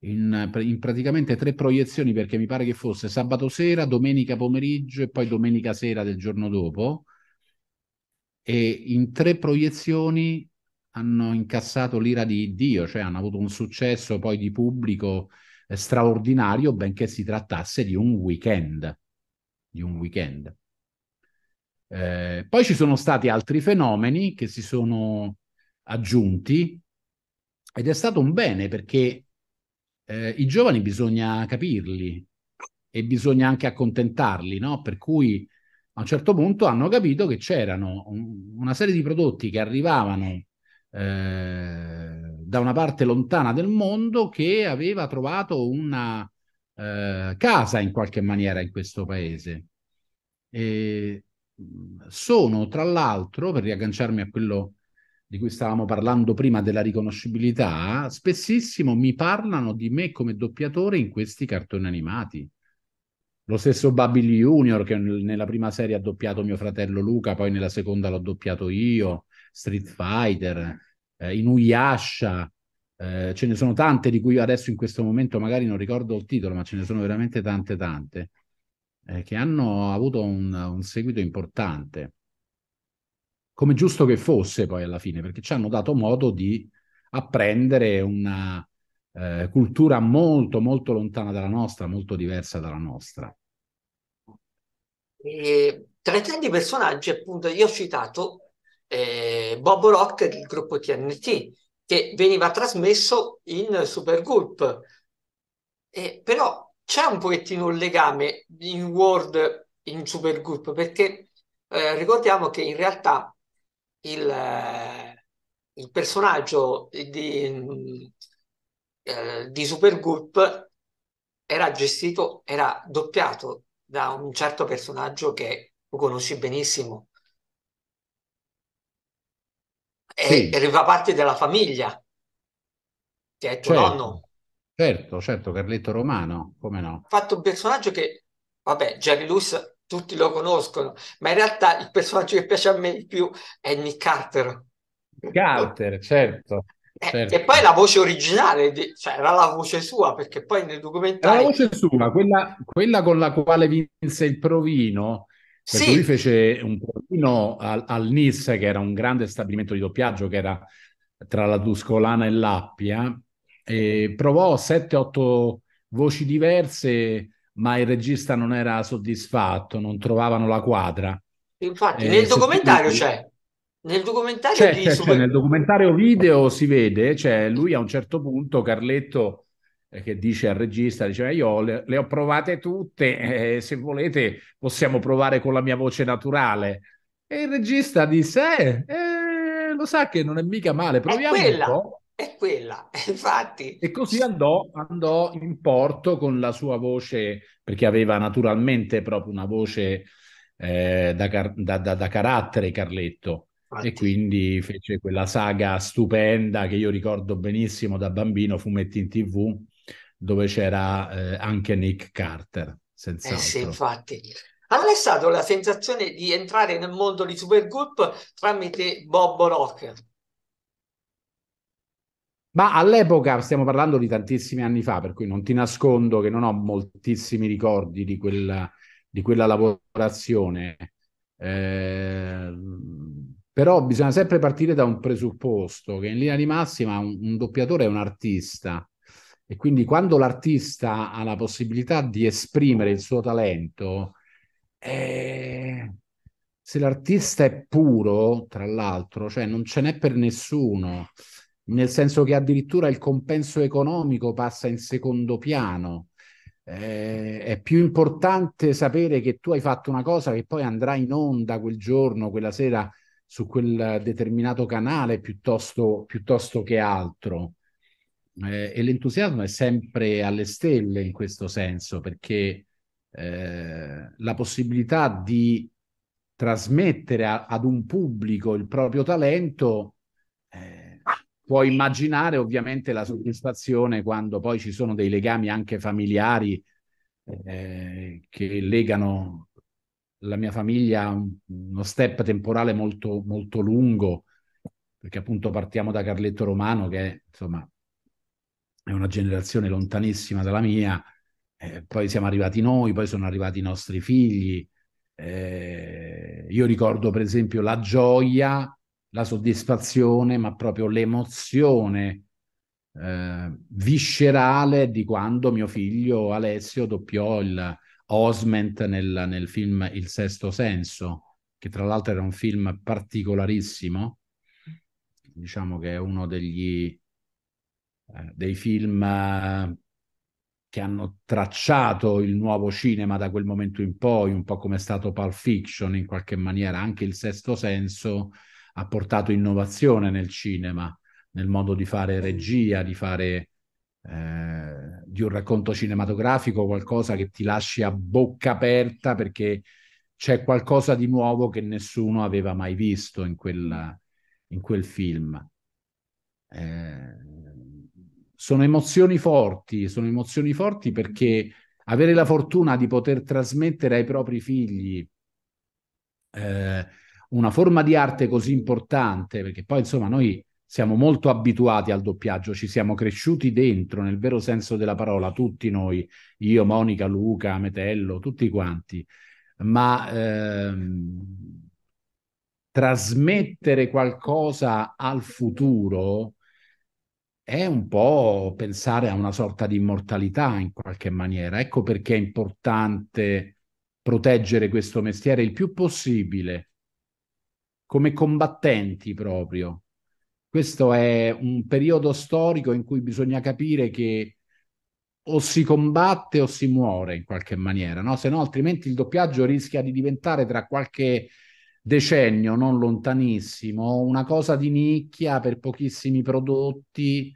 in, in, praticamente tre proiezioni perché mi pare che fosse sabato sera, domenica pomeriggio e poi domenica sera del giorno dopo. E in tre proiezioni hanno incassato l'ira di Dio, cioè hanno avuto un successo poi di pubblico eh, straordinario, benché si trattasse di un weekend. Di un weekend. Eh, poi ci sono stati altri fenomeni che si sono aggiunti ed è stato un bene perché eh, i giovani bisogna capirli e bisogna anche accontentarli, no? Per cui a un certo punto hanno capito che c'erano un, una serie di prodotti che arrivavano eh, da una parte lontana del mondo che aveva trovato una eh, casa in qualche maniera in questo paese. E, sono tra l'altro, per riagganciarmi a quello di cui stavamo parlando prima della riconoscibilità, spessissimo mi parlano di me come doppiatore in questi cartoni animati. Lo stesso Babili Junior che nella prima serie ha doppiato mio fratello Luca, poi nella seconda l'ho doppiato io, Street Fighter, eh, Inuyasha, eh, ce ne sono tante di cui adesso in questo momento magari non ricordo il titolo, ma ce ne sono veramente tante tante eh, che hanno avuto un, un, seguito importante, come giusto che fosse poi alla fine, perché ci hanno dato modo di apprendere una eh, cultura molto, molto lontana dalla nostra, molto diversa dalla nostra. E, tra i tanti personaggi, appunto, io ho citato eh, Bob Rock del gruppo TNT, che veniva trasmesso in Supergroup. Eh, però c'è un pochettino un legame in World in Supergroup perché eh, ricordiamo che in realtà il, eh, il personaggio di, eh, di Supergroup era gestito, era doppiato da un certo personaggio che tu conosci benissimo. E sì. E parte della famiglia, che è tuo certo. nonno. Certo, certo, Carletto Romano, come no? Ha fatto un personaggio che, vabbè, Jerry Lewis tutti lo conoscono, ma in realtà il personaggio che piace a me di più è Nick Carter. Carter, certo. Eh, certo. E poi la voce originale, cioè era la voce sua, perché poi nel documentario... Era la voce sua, quella, quella, con la quale vinse il provino, perché sì. lui fece un provino al, al Nice, che era un grande stabilimento di doppiaggio, che era tra la Tuscolana e l'Appia, e provò 7-8 voci diverse, ma il regista non era soddisfatto, non trovavano la quadra. Infatti, eh, nel documentario c'è. Nel documentario, c'è, c'è, super... c'è, nel documentario video si vede, cioè lui a un certo punto, Carletto, eh, che dice al regista, dice, eh, io le, le ho provate tutte, eh, se volete possiamo provare con la mia voce naturale. E il regista disse, eh, eh, lo sa che non è mica male, proviamo un po' è quella, infatti. E così andò, andò in porto con la sua voce, perché aveva naturalmente proprio una voce eh, da, car- da, da, da, carattere Carletto. Infatti. E quindi fece quella saga stupenda che io ricordo benissimo da bambino, Fumetti in TV, dove c'era eh, anche Nick Carter. Senz'altro. Eh sì, infatti. A è stata la sensazione di entrare nel mondo di Supergroup tramite Bob Rocker ma all'epoca, stiamo parlando di tantissimi anni fa, per cui non ti nascondo che non ho moltissimi ricordi di quella, di quella lavorazione. Eh, però bisogna sempre partire da un presupposto che in linea di massima un, un doppiatore è un artista e quindi quando l'artista ha la possibilità di esprimere il suo talento, eh, se l'artista è puro, tra l'altro, cioè non ce n'è per nessuno nel senso che addirittura il compenso economico passa in secondo piano. Eh, è più importante sapere che tu hai fatto una cosa che poi andrà in onda quel giorno, quella sera su quel determinato canale piuttosto, piuttosto che altro. Eh, e l'entusiasmo è sempre alle stelle in questo senso, perché eh, la possibilità di trasmettere a, ad un pubblico il proprio talento eh, può immaginare ovviamente la soddisfazione quando poi ci sono dei legami anche familiari eh, che legano la mia famiglia a uno step temporale molto, molto lungo, perché appunto partiamo da Carletto Romano, che è, insomma è una generazione lontanissima dalla mia, eh, poi siamo arrivati noi, poi sono arrivati i nostri figli. Eh, io ricordo per esempio la gioia la soddisfazione, ma proprio l'emozione eh, viscerale di quando mio figlio Alessio doppiò il Osment nel, nel film Il Sesto Senso, che tra l'altro era un film particolarissimo, diciamo che è uno degli, eh, dei film eh, che hanno tracciato il nuovo cinema da quel momento in poi, un po' come è stato Pulp Fiction in qualche maniera, anche il Sesto Senso ha portato innovazione nel cinema, nel modo di fare regia, di fare eh, di un racconto cinematografico, qualcosa che ti lasci a bocca aperta perché c'è qualcosa di nuovo che nessuno aveva mai visto in, quella, in quel film. Eh, sono emozioni forti, sono emozioni forti perché avere la fortuna di poter trasmettere ai propri figli eh, una forma di arte così importante, perché poi insomma noi siamo molto abituati al doppiaggio, ci siamo cresciuti dentro nel vero senso della parola, tutti noi, io, Monica, Luca, Metello, tutti quanti, ma ehm, trasmettere qualcosa al futuro è un po' pensare a una sorta di immortalità in qualche maniera. Ecco perché è importante proteggere questo mestiere il più possibile come combattenti proprio. Questo è un periodo storico in cui bisogna capire che o si combatte o si muore in qualche maniera, no? Se no, altrimenti il doppiaggio rischia di diventare tra qualche decennio non lontanissimo una cosa di nicchia per pochissimi prodotti,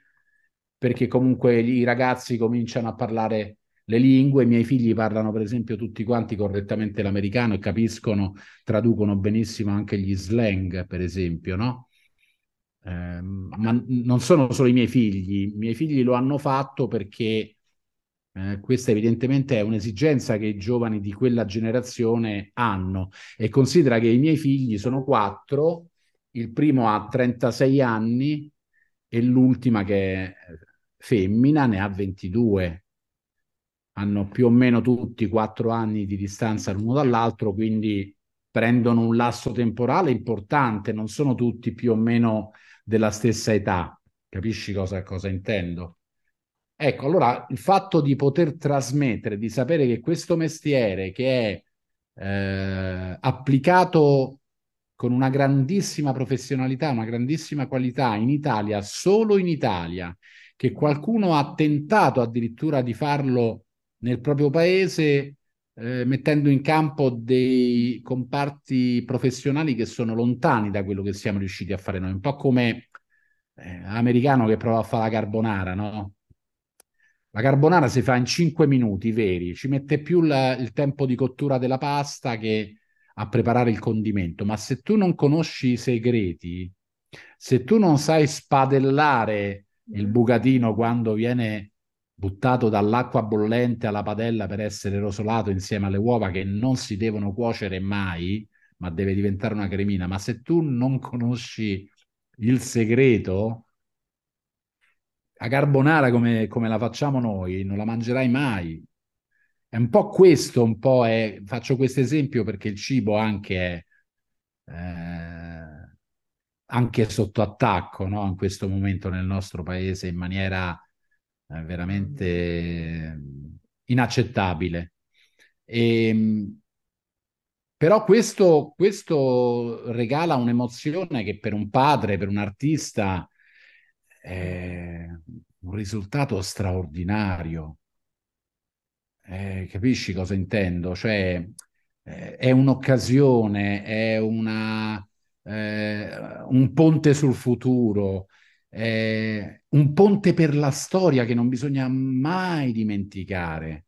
perché comunque i ragazzi cominciano a parlare le lingue, i miei figli parlano per esempio tutti quanti correttamente l'americano e capiscono, traducono benissimo anche gli slang, per esempio, no? Eh, ma non sono solo i miei figli, i miei figli lo hanno fatto perché eh, questa evidentemente è un'esigenza che i giovani di quella generazione hanno e considera che i miei figli sono quattro, il primo ha 36 anni e l'ultima che è femmina ne ha 22 hanno più o meno tutti quattro anni di distanza l'uno dall'altro, quindi prendono un lasso temporale importante, non sono tutti più o meno della stessa età. Capisci cosa, cosa intendo? Ecco, allora il fatto di poter trasmettere, di sapere che questo mestiere che è eh, applicato con una grandissima professionalità, una grandissima qualità in Italia, solo in Italia, che qualcuno ha tentato addirittura di farlo nel proprio paese eh, mettendo in campo dei comparti professionali che sono lontani da quello che siamo riusciti a fare noi, un po' come eh, l'americano che prova a fare la carbonara, no? La carbonara si fa in 5 minuti veri, ci mette più la, il tempo di cottura della pasta che a preparare il condimento, ma se tu non conosci i segreti, se tu non sai spadellare il bucatino quando viene buttato dall'acqua bollente alla padella per essere rosolato insieme alle uova che non si devono cuocere mai, ma deve diventare una cremina. Ma se tu non conosci il segreto, la carbonara come, come la facciamo noi non la mangerai mai. È un po' questo, un po' è... Faccio questo esempio perché il cibo anche è... Eh, anche sotto attacco no? in questo momento nel nostro paese in maniera veramente inaccettabile. E, ehm, però questo, questo regala un'emozione che per un padre, per un artista, è un risultato straordinario. Eh, capisci cosa intendo? Cioè, eh, è un'occasione, è una, eh, un ponte sul futuro, eh, un ponte per la storia che non bisogna mai dimenticare.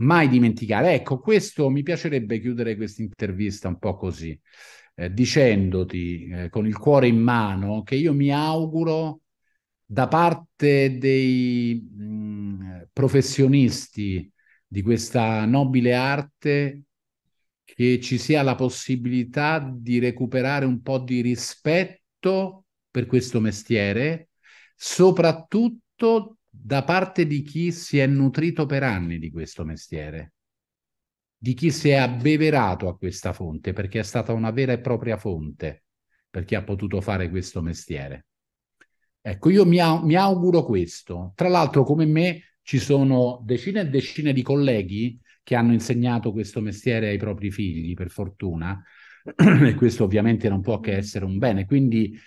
Mai dimenticare. Ecco, questo mi piacerebbe chiudere questa intervista un po' così, eh, dicendoti eh, con il cuore in mano che io mi auguro da parte dei mh, mm, professionisti di questa nobile arte che ci sia la possibilità di recuperare un po' di rispetto per questo mestiere, soprattutto da parte di chi si è nutrito per anni di questo mestiere, di chi si è abbeverato a questa fonte, perché è stata una vera e propria fonte per chi ha potuto fare questo mestiere. Ecco, io mi, mi auguro questo. Tra l'altro, come me, ci sono decine e decine di colleghi che hanno insegnato questo mestiere ai propri figli, per fortuna, e questo ovviamente non può che essere un bene. Quindi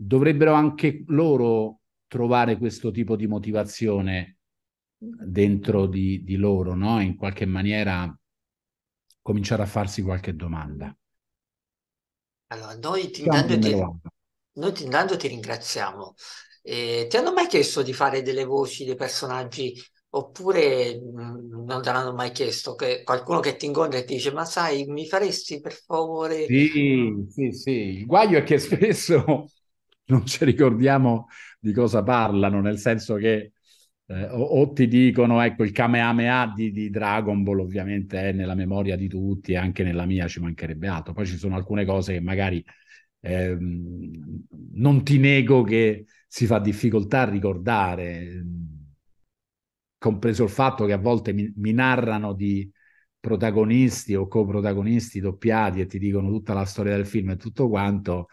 dovrebbero anche loro trovare questo tipo di motivazione dentro di, di loro, no? in qualche maniera cominciare a farsi qualche domanda. Allora, noi ti, intanto ti, noi ti, intanto ti ringraziamo. Eh, ti hanno mai chiesto di fare delle voci, dei personaggi, oppure mh, mm, non te l'hanno mai chiesto? Che qualcuno che ti incontra e ti dice, ma sai, mi faresti per favore? Sì, sì, sì. Il guaio è che spesso non ci ricordiamo di cosa parlano, nel senso che eh, o, o, ti dicono, ecco, il Kamehameha di, di, Dragon Ball ovviamente è nella memoria di tutti, anche nella mia ci mancherebbe altro. Poi ci sono alcune cose che magari eh, non ti nego che si fa difficoltà a ricordare, compreso il fatto che a volte mi, mi narrano di protagonisti o coprotagonisti doppiati e ti dicono tutta la storia del film e tutto quanto,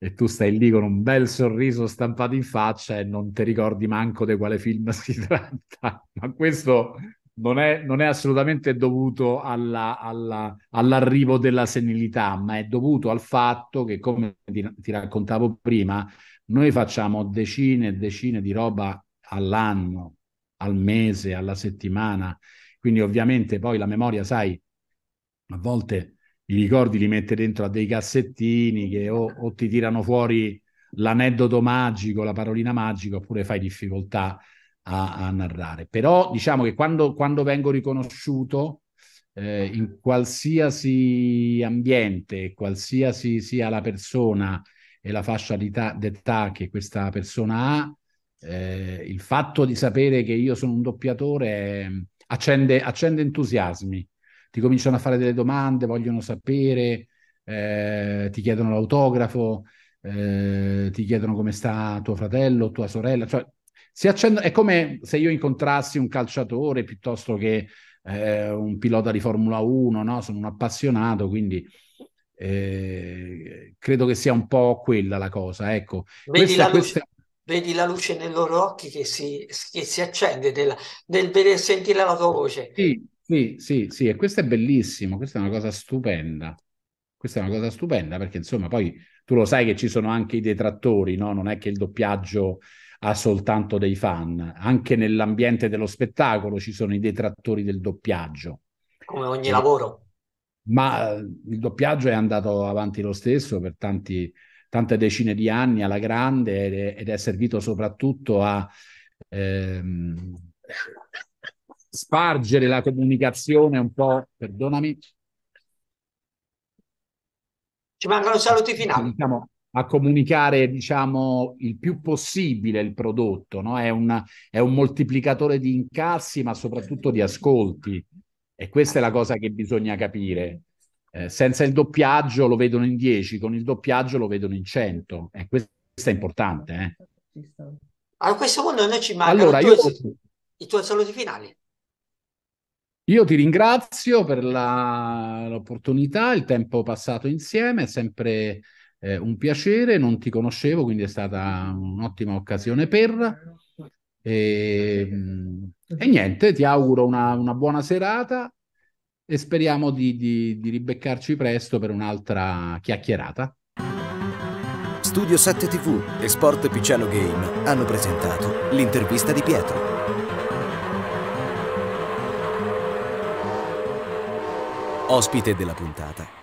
e tu stai lì con un bel sorriso stampato in faccia e non ti ricordi manco di quale film si tratta. Ma questo non è, non è assolutamente dovuto alla, alla, all'arrivo della senilità, ma è dovuto al fatto che, come ti, ti raccontavo prima, noi facciamo decine e decine di roba all'anno, al mese, alla settimana. Quindi ovviamente poi la memoria, sai, a volte i ricordi li mette dentro a dei cassettini che o, o ti tirano fuori l'aneddoto magico, la parolina magica, oppure fai difficoltà a, a narrare. Però diciamo che quando, quando vengo riconosciuto eh, in qualsiasi ambiente, qualsiasi sia la persona e la fascia d'età che questa persona ha, eh, il fatto di sapere che io sono un doppiatore eh, accende, accende entusiasmi ti cominciano a fare delle domande, vogliono sapere, eh, ti chiedono l'autografo, eh, ti chiedono come sta tuo fratello, tua sorella, cioè si Accendo, è come se io incontrassi un calciatore piuttosto che eh, un pilota di Formula 1, no? sono un appassionato, quindi eh, credo che sia un po' quella la cosa. Ecco. Vedi, questa, la, luce, questa... vedi la luce nei loro occhi che si, che si accende nel, nel, sentire la tua voce. Sì, sì, sì, sì, e questo è bellissimo, questa è una cosa stupenda. Questa è una cosa stupenda perché insomma poi tu lo sai che ci sono anche i detrattori, no? Non è che il doppiaggio ha soltanto dei fan, anche nell'ambiente dello spettacolo ci sono i detrattori del doppiaggio. Come ogni lavoro. Ma eh, il doppiaggio è andato avanti lo stesso per tanti, tante decine di anni alla grande ed è, ed è servito soprattutto a ehm, spargere la comunicazione un po', perdonami. Ci mancano saluti finali. Diciamo, a comunicare, diciamo, il più possibile il prodotto, no? È, una, è un moltiplicatore di incassi, ma soprattutto di ascolti. E questa è la cosa che bisogna capire. Eh, senza il doppiaggio lo vedono in 10, con il doppiaggio lo vedono in 100. E eh, questo, questo è importante. Eh. A questo punto noi ci mancano allora, i, tuoi, io... i tuoi saluti finali. Io ti ringrazio per la, l'opportunità, il tempo passato insieme, è sempre eh, un piacere, non ti conoscevo, quindi è stata un'ottima occasione per... E, ehm, e niente, ti auguro una, una, buona serata e speriamo di, di, di ribeccarci presto per un'altra chiacchierata. Studio 7 TV e Sport Picciano Game hanno presentato l'intervista di Pietro. Ospite della puntata